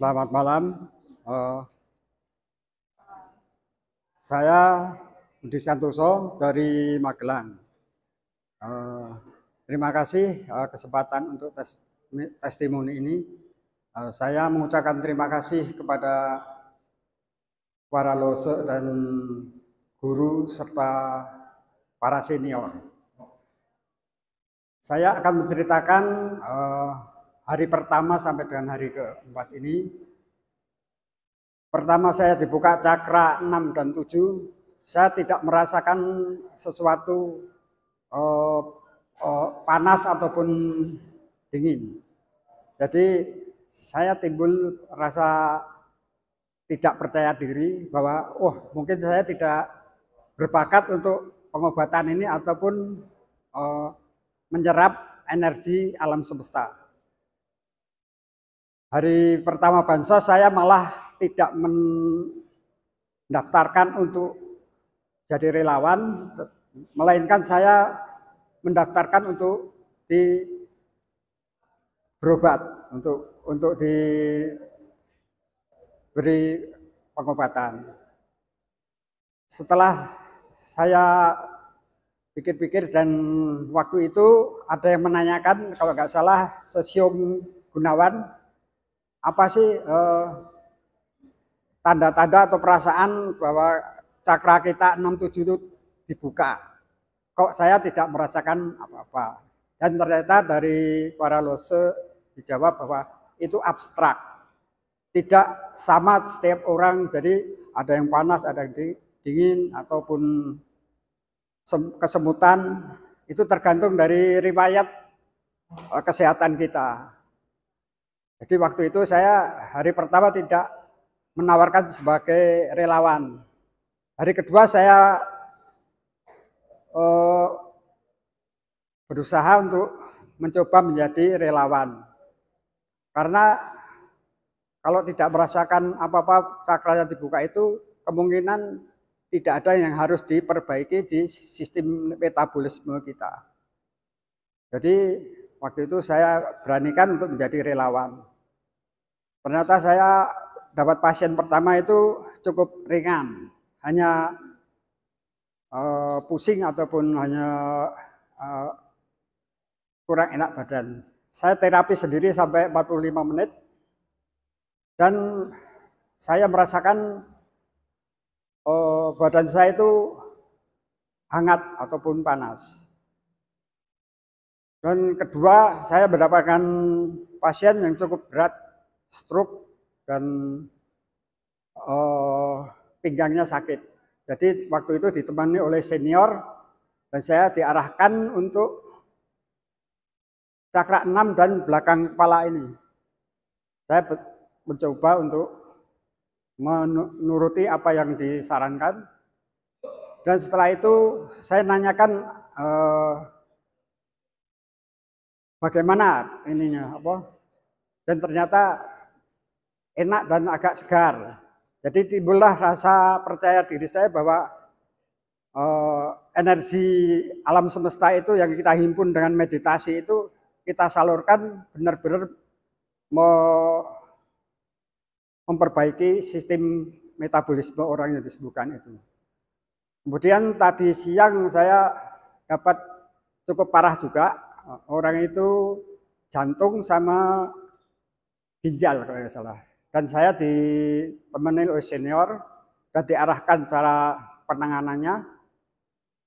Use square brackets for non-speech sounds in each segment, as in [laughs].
Selamat malam. Uh, saya Budi Santoso dari Magelang. Uh, terima kasih uh, kesempatan untuk tes, testimoni ini. Uh, saya mengucapkan terima kasih kepada para lose dan guru serta para senior. Saya akan menceritakan uh, hari pertama sampai dengan hari keempat ini. Pertama saya dibuka cakra 6 dan 7, saya tidak merasakan sesuatu eh, eh, panas ataupun dingin. Jadi saya timbul rasa tidak percaya diri bahwa oh mungkin saya tidak berbakat untuk pengobatan ini ataupun eh, menyerap energi alam semesta. Hari pertama bansos saya malah tidak mendaftarkan untuk jadi relawan, melainkan saya mendaftarkan untuk di berobat, untuk untuk beri pengobatan. Setelah saya pikir-pikir dan waktu itu ada yang menanyakan kalau nggak salah sesium Gunawan apa sih eh, tanda-tanda eh, atau perasaan bahwa cakra kita 67 itu dibuka. Kok saya tidak merasakan apa-apa. Dan ternyata dari para lose dijawab bahwa itu abstrak. Tidak sama setiap orang, jadi ada yang panas, ada yang dingin, ataupun kesemutan. Itu tergantung dari riwayat eh, kesehatan kita. Jadi waktu itu saya hari pertama tidak menawarkan sebagai relawan. Hari kedua saya eh, berusaha untuk mencoba menjadi relawan. Karena kalau tidak merasakan apa-apa cakra yang dibuka itu kemungkinan tidak ada yang harus diperbaiki di sistem metabolisme kita. Jadi waktu itu saya beranikan untuk menjadi relawan. Ternyata saya dapat pasien pertama itu cukup ringan, hanya uh, pusing ataupun hanya uh, kurang enak badan. Saya terapi sendiri sampai 45 menit dan saya merasakan uh, badan saya itu hangat ataupun panas. Dan kedua, saya mendapatkan pasien yang cukup berat stroke dan uh, pinggangnya sakit. Jadi waktu itu ditemani oleh senior dan saya diarahkan untuk cakra enam dan belakang kepala ini. Saya mencoba untuk menuruti apa yang disarankan. Dan setelah itu saya nanyakan eh, bagaimana ininya apa? Dan ternyata enak dan agak segar. Jadi timbullah rasa percaya diri saya bahwa eh, energi alam semesta itu yang kita himpun dengan meditasi itu kita salurkan benar-benar memperbaiki sistem metabolisme orang yang disebutkan itu. Kemudian tadi siang saya dapat cukup parah juga orang itu jantung sama ginjal kalau tidak salah dan saya ditemani oleh senior dan diarahkan cara penanganannya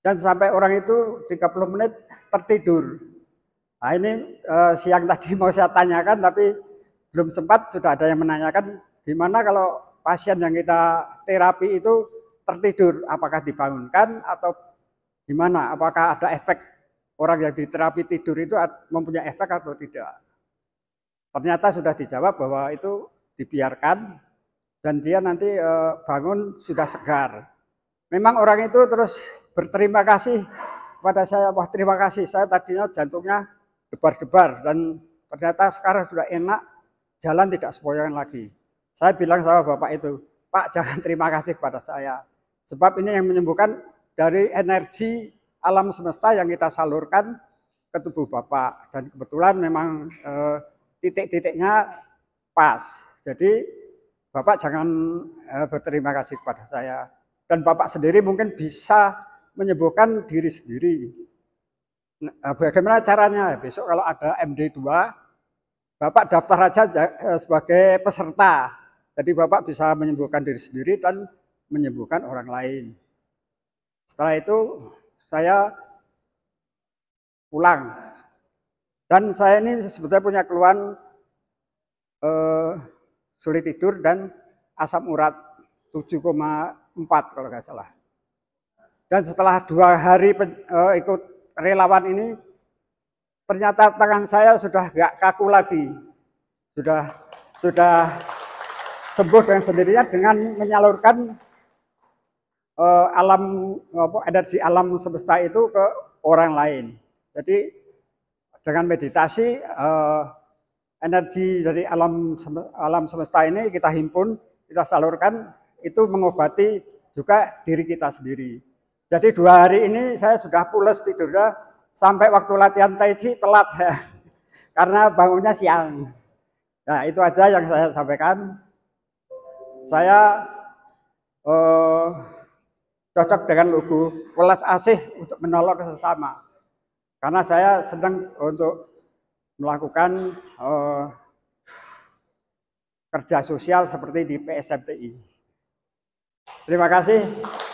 dan sampai orang itu 30 menit tertidur. Nah ini eh, siang tadi mau saya tanyakan tapi belum sempat sudah ada yang menanyakan gimana kalau pasien yang kita terapi itu tertidur apakah dibangunkan atau gimana apakah ada efek orang yang diterapi tidur itu mempunyai efek atau tidak. Ternyata sudah dijawab bahwa itu dibiarkan dan dia nanti uh, bangun sudah segar. Memang orang itu terus berterima kasih kepada saya, wah terima kasih, saya tadinya jantungnya debar-debar dan ternyata sekarang sudah enak, jalan tidak sepoyongan lagi. Saya bilang sama bapak itu, Pak jangan terima kasih kepada saya, sebab ini yang menyembuhkan dari energi alam semesta yang kita salurkan ke tubuh bapak dan kebetulan memang eh, titik-titiknya pas. Jadi Bapak jangan eh, berterima kasih kepada saya. Dan Bapak sendiri mungkin bisa menyembuhkan diri sendiri. Nah, eh, bagaimana caranya? Besok kalau ada MD2, Bapak daftar aja eh, sebagai peserta. Jadi Bapak bisa menyembuhkan diri sendiri dan menyembuhkan orang lain. Setelah itu saya pulang. Dan saya ini sebetulnya punya keluhan eh, sulit tidur dan asam urat 7,4 kalau nggak salah. Dan setelah dua hari pen, uh, ikut relawan ini, ternyata tangan saya sudah nggak kaku lagi, sudah sudah sembuh dengan sendirinya dengan menyalurkan uh, alam apa, energi alam semesta itu ke orang lain. Jadi dengan meditasi uh, energi dari alam alam semesta ini kita himpun, kita salurkan itu mengobati juga diri kita sendiri. Jadi dua hari ini saya sudah pules tidurnya sampai waktu latihan tai chi telat saya [laughs] karena bangunnya siang. Nah itu aja yang saya sampaikan. Saya eh, cocok dengan lugu welas asih untuk menolong sesama. Karena saya sedang untuk melakukan eh, kerja sosial seperti di PSMTI. Terima kasih.